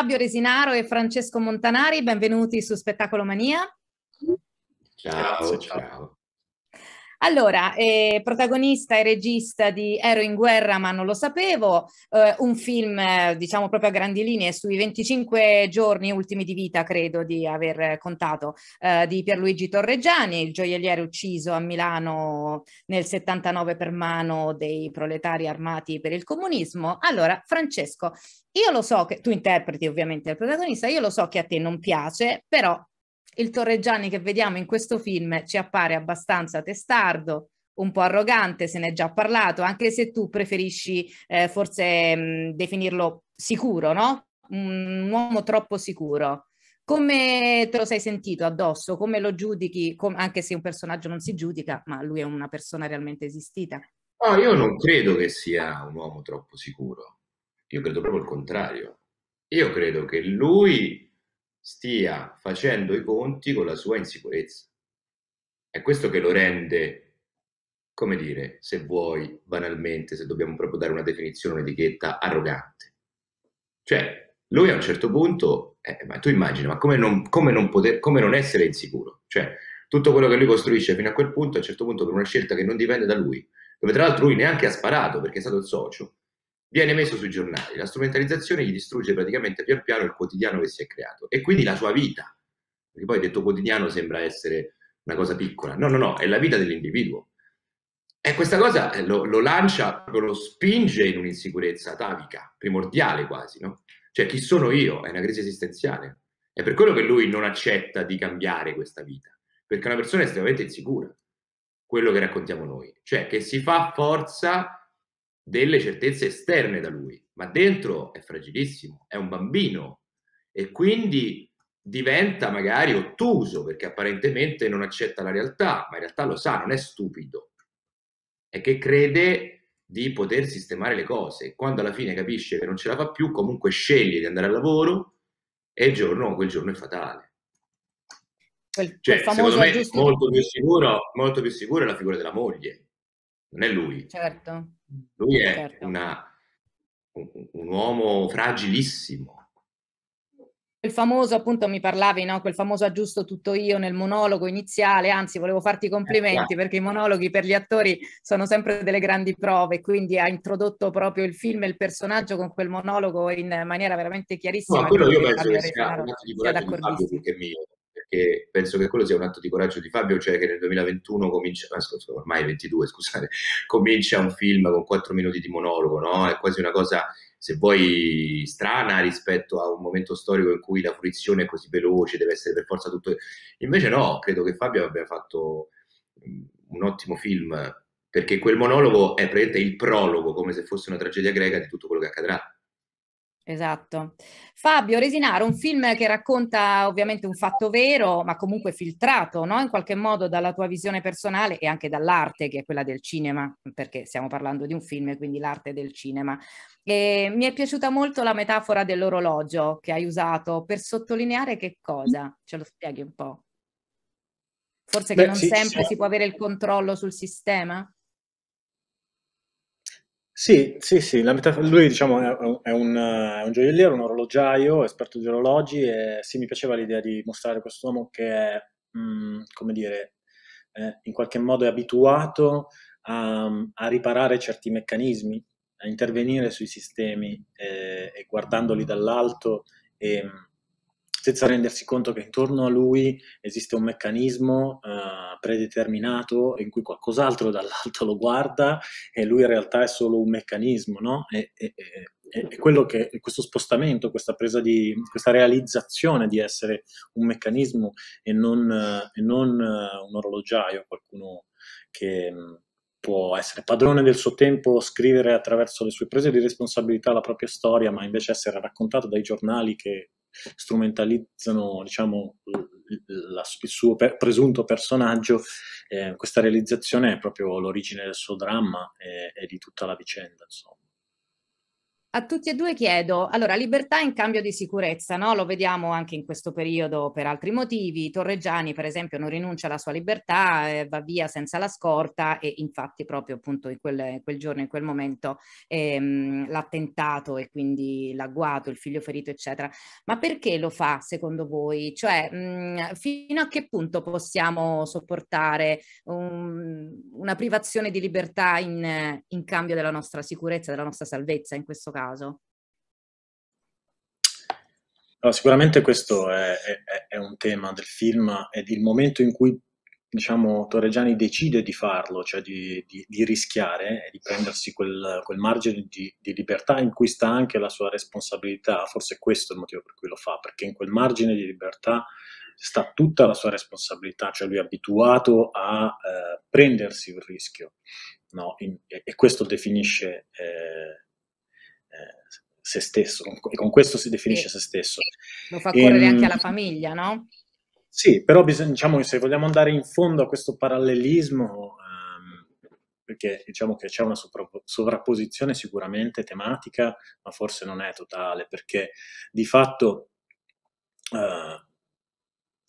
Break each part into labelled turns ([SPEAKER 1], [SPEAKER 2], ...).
[SPEAKER 1] Fabio Resinaro e Francesco Montanari, benvenuti su Spettacolo Mania.
[SPEAKER 2] Ciao, Grazie, ciao. ciao.
[SPEAKER 1] Allora, eh, protagonista e regista di Ero in guerra, ma non lo sapevo, eh, un film, eh, diciamo proprio a grandi linee, sui 25 giorni ultimi di vita, credo di aver contato, eh, di Pierluigi Torreggiani, il gioielliere ucciso a Milano nel 79 per mano dei proletari armati per il comunismo. Allora, Francesco, io lo so che tu interpreti ovviamente il protagonista, io lo so che a te non piace, però il Torreggiani che vediamo in questo film ci appare abbastanza testardo, un po' arrogante, se ne è già parlato, anche se tu preferisci eh, forse mh, mm, definirlo sicuro, no? Un uomo troppo sicuro. Come te lo sei sentito addosso? Come lo giudichi? Com- anche se un personaggio non si giudica, ma lui è una persona realmente esistita.
[SPEAKER 3] No, io non credo che sia un uomo troppo sicuro. Io credo proprio il contrario. Io credo che lui stia facendo i conti con la sua insicurezza. È questo che lo rende, come dire, se vuoi, banalmente, se dobbiamo proprio dare una definizione, un'etichetta, arrogante. Cioè, lui a un certo punto, eh, ma tu immagini, ma come non, come, non poter, come non essere insicuro? Cioè, tutto quello che lui costruisce fino a quel punto, a un certo punto, per una scelta che non dipende da lui, dove tra l'altro lui neanche ha sparato perché è stato il socio, viene messo sui giornali. La strumentalizzazione gli distrugge praticamente pian piano il quotidiano che si è creato e quindi la sua vita. Perché poi detto quotidiano sembra essere una cosa piccola. No, no, no, è la vita dell'individuo. E questa cosa eh, lo, lo lancia, lo spinge in un'insicurezza atavica, primordiale quasi, no? Cioè chi sono io? È una crisi esistenziale. È per quello che lui non accetta di cambiare questa vita, perché è una persona estremamente insicura, quello che raccontiamo noi. Cioè che si fa forza delle certezze esterne da lui, ma dentro è fragilissimo, è un bambino e quindi diventa magari ottuso perché apparentemente non accetta la realtà, ma in realtà lo sa, non è stupido, è che crede di poter sistemare le cose. Quando alla fine capisce che non ce la fa più, comunque sceglie di andare al lavoro e il giorno, quel giorno è fatale.
[SPEAKER 1] Quel, cioè, quel secondo me molto più,
[SPEAKER 3] sicuro, molto più sicuro è la figura della moglie, non è lui.
[SPEAKER 1] Certo. Lui è certo.
[SPEAKER 3] una, un, un, uomo fragilissimo.
[SPEAKER 1] Il famoso, appunto, mi parlavi, no? quel famoso aggiusto tutto io nel monologo iniziale, anzi volevo farti i complimenti eh, perché i monologhi per gli attori sono sempre delle grandi prove, quindi ha introdotto proprio il film e il personaggio con quel monologo in maniera veramente chiarissima. Ma quello io penso che sia un atto di coraggio di Fabio
[SPEAKER 3] più che mio, perché penso che quello sia un atto di coraggio di Fabio, cioè che nel 2021 comincia, ormai 22 scusate, comincia un film con 4 minuti di monologo, no? È quasi una cosa, se vuoi, strana rispetto a un momento storico in cui la fruizione è così veloce, deve essere per forza tutto... Invece no, credo che Fabio abbia fatto mm, un ottimo film, perché quel monologo è praticamente il prologo, come se fosse una tragedia greca di tutto quello che accadrà.
[SPEAKER 1] Esatto. Fabio Resinaro, un film che racconta ovviamente un fatto vero, ma comunque filtrato, no? In qualche modo dalla tua visione personale e anche dall'arte, che è quella del cinema, perché stiamo parlando di un film e quindi l'arte del cinema. E mi è piaciuta molto la metafora dell'orologio che hai usato per sottolineare che cosa? Ce lo spieghi un po'? Forse che Beh, non sì, sempre sì. si può avere il controllo sul sistema?
[SPEAKER 2] Sì, sì, sì, la metaf- lui diciamo è un è un gioielliero, un orologiaio, esperto di orologi e sì, mi piaceva l'idea di mostrare quest'uomo che è, mhmm, come dire, ehm, in qualche modo è abituato a a riparare certi meccanismi, a intervenire sui sistemi, ehm, e guardandoli dall'alto, ehm senza rendersi conto che intorno a lui esiste un meccanismo uh, predeterminato in cui qualcos'altro dall'alto lo guarda e lui in realtà è solo un meccanismo, no? E, e, e quello che questo spostamento, questa presa di questa realizzazione di essere un meccanismo e non, uh, non eh, un orologiaio, qualcuno che mm, può essere padrone del suo tempo, scrivere attraverso le sue prese di responsabilità la propria storia, ma invece essere raccontato dai giornali che strumentalizzano diciamo, la, il suo per, presunto personaggio, eh, questa realizzazione è proprio l'origine del suo dramma e, eh, e di tutta la vicenda. Insomma.
[SPEAKER 1] A tutti e due chiedo, allora libertà in cambio di sicurezza, no? lo vediamo anche in questo periodo per altri motivi, Torreggiani per esempio non rinuncia alla sua libertà, eh, va via senza la scorta e infatti proprio appunto in quel, in quel giorno, in quel momento ehm, l'attentato e quindi l'agguato, il figlio ferito eccetera. Ma perché lo fa secondo voi? Cioè mh, mhmm, fino a che punto possiamo sopportare um, una privazione di libertà in, in cambio della nostra sicurezza, della nostra salvezza in questo caso? caso?
[SPEAKER 2] No, sicuramente questo è, è, è, un tema del film ed il momento in cui diciamo, Torreggiani decide di farlo, cioè di, di, di rischiare e di prendersi quel, quel margine di, di, libertà in cui sta anche la sua responsabilità, forse questo è il motivo per cui lo fa, perché in quel margine di libertà sta tutta la sua responsabilità, cioè lui è abituato a eh, prendersi il rischio no? in, e, e, questo definisce... Eh, se stesso, e con questo si definisce sì. se stesso.
[SPEAKER 1] Lo fa correre e, anche alla ehm, famiglia, no?
[SPEAKER 2] Sì, però bisogna, diciamo che se vogliamo andare in fondo a questo parallelismo, ehm, perché diciamo che c'è una sovrapposizione sicuramente tematica, ma forse non è totale, perché di fatto eh,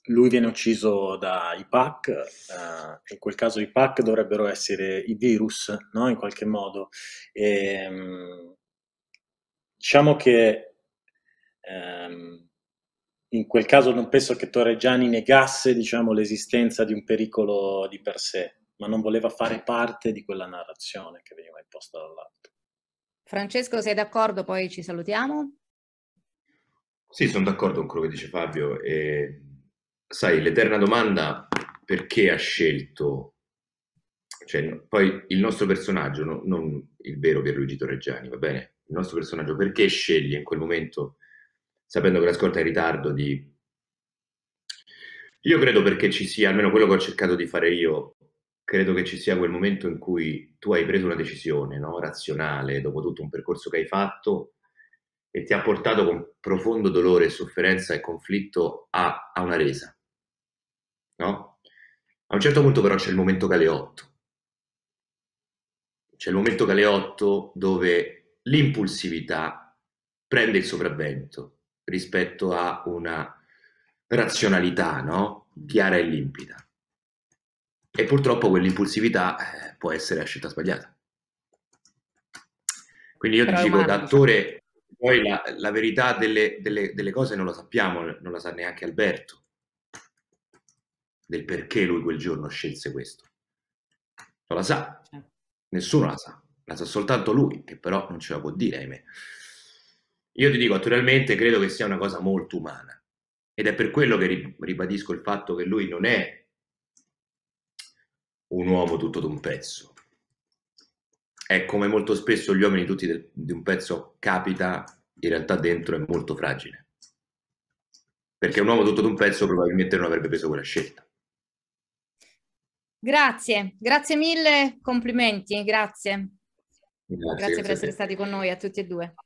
[SPEAKER 2] lui viene ucciso dai PAC, eh, in quel caso i PAC dovrebbero essere i virus, no? in qualche modo. E, ehm, diciamo che ehm, in quel caso non penso che Torreggiani negasse diciamo, l'esistenza di un pericolo di per sé, ma non voleva fare parte di quella narrazione che veniva imposta dall'alto.
[SPEAKER 1] Francesco, sei d'accordo? Poi ci salutiamo.
[SPEAKER 3] Sì, sono d'accordo con quello che dice Fabio. E, sai, l'eterna domanda perché ha scelto cioè, poi il nostro personaggio, no, non il vero Pierluigi Torreggiani, va bene? Il nostro personaggio perché sceglie in quel momento, sapendo che la scorta è in ritardo, di... Io credo perché ci sia, almeno quello che ho cercato di fare io, credo che ci sia quel momento in cui tu hai preso una decisione no? razionale, dopo tutto un percorso che hai fatto, e ti ha portato con profondo dolore, sofferenza e conflitto a, a una resa. No? A un certo punto però c'è il momento galeotto, c'è il momento Galeotto dove l'impulsività prende il sopravvento rispetto a una razionalità no? chiara e limpida. E purtroppo quell'impulsività eh, può essere la scelta sbagliata. Quindi io Però dico, da attore, poi la, la verità delle, delle, delle, cose non la sappiamo, non la sa neanche Alberto, del perché lui quel giorno scelse questo. Non la sa. Certo. Nessuno la sa, la sa soltanto lui, che però non ce la può dire, ahimè. Io ti dico, attualmente credo che sia una cosa molto umana ed è per quello che ribadisco il fatto che lui non è un uomo tutto d'un pezzo. È come molto spesso gli uomini tutti di un pezzo capita, in realtà dentro è molto fragile. Perché un uomo tutto d'un pezzo probabilmente non avrebbe preso quella scelta.
[SPEAKER 1] Grazie, grazie mille, complimenti, grazie.
[SPEAKER 3] Grazie, grazie per essere stati
[SPEAKER 1] con noi a tutti e due. Ciao.